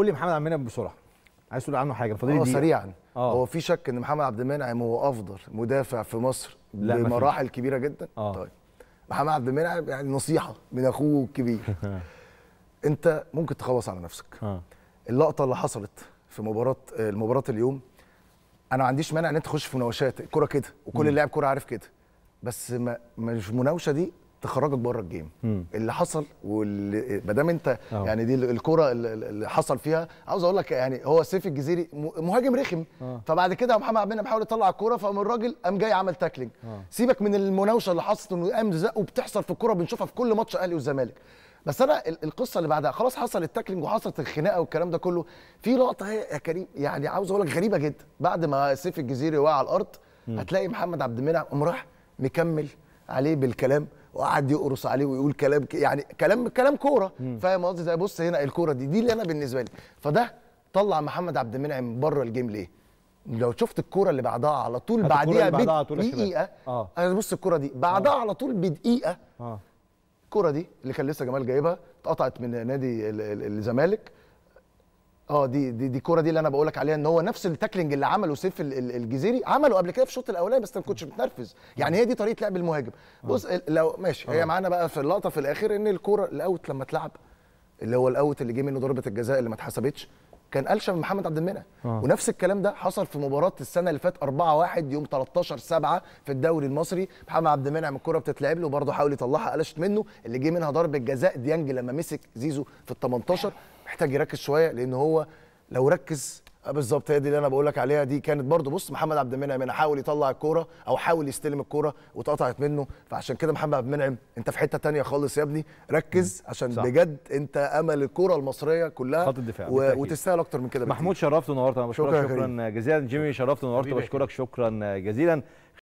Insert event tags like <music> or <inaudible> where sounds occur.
قول لي محمد عبد المنعم بسرعه عايز تقول عنه حاجه فاضل اه سريعا أوه. هو في شك ان محمد عبد المنعم هو افضل مدافع في مصر بمراحل كبيره جدا أوه. طيب محمد عبد المنعم يعني نصيحه من اخوه الكبير <laughs> انت ممكن تخلص على نفسك أوه. اللقطه اللي حصلت في مباراه المباراه اليوم انا ما عنديش مانع ان انت تخش في مناوشات الكوره كده وكل لاعب كوره عارف كده بس ما مش مناوشه دي تخرجك بره الجيم مم. اللي حصل واللي ما دام انت أوه. يعني دي الكره اللي حصل فيها عاوز اقول لك يعني هو سيف الجزيري مهاجم رخم أوه. فبعد كده محمد عبد المنعم بيحاول يطلع الكوره فقام الراجل قام جاي عمل تاكلينج اه. سيبك من المناوشه اللي حصلت انه قام زق وبتحصل في الكوره بنشوفها في كل ماتش اهلي والزمالك بس انا القصه اللي بعدها خلاص حصل التاكلينج وحصلت الخناقه والكلام ده كله في لقطه هي يا كريم يعني عاوز اقول لك غريبه جدا بعد ما سيف الجزيري وقع على الارض مم. هتلاقي محمد عبد المنعم قام راح مكمل عليه بالكلام وقعد يقرص عليه ويقول كلام يعني كلام كلام كوره فاهم قصدي زي بص هنا الكوره دي دي اللي انا بالنسبه لي فده طلع محمد عبد المنعم بره الجيم ليه؟ لو شفت الكوره اللي بعدها على طول بعديها بدقيقه آه. انا بص الكوره دي بعدها آه. على طول بدقيقه آه. الكوره دي اللي كان لسه جمال جايبها اتقطعت من نادي الزمالك اه دي دي, دي الكوره دي اللي انا بقول لك عليها ان هو نفس التاكلنج اللي عمله سيف الجزيري عمله قبل كده في الشوط الاولاني بس ما كنتش متنرفز يعني هي دي طريقه لعب المهاجم بص آه. لو ماشي هي آه. معانا بقى في اللقطه في الاخر ان الكوره الاوت لما اتلعب اللي هو الاوت اللي جه منه ضربه الجزاء اللي ما اتحسبتش كان قلشه من محمد عبد المنعم آه. ونفس الكلام ده حصل في مباراه السنه اللي فاتت 4-1 يوم 13 7 في الدوري المصري محمد عبد المنعم الكره بتتلعب له برده حاول يطلعها قلشت منه اللي جه منها ضربه جزاء ديانج لما مسك زيزو في ال 18 محتاج يركز شويه لان هو لو ركز آه، بالظبط هي دي اللي انا بقول لك عليها دي كانت برضو بص محمد عبد المنعم انا حاول يطلع الكوره او حاول يستلم الكوره واتقطعت منه فعشان كده محمد عبد المنعم انت في حته تانية خالص يا ابني ركز عشان صح. بجد انت امل الكوره المصريه كلها خط الدفاع و... وتستاهل اكتر من كده محمود شرفت ونورت انا بشكرك شكرا, شكرا جزيلا جيمي شرفت ونورت بشكرك شكرا جزيلا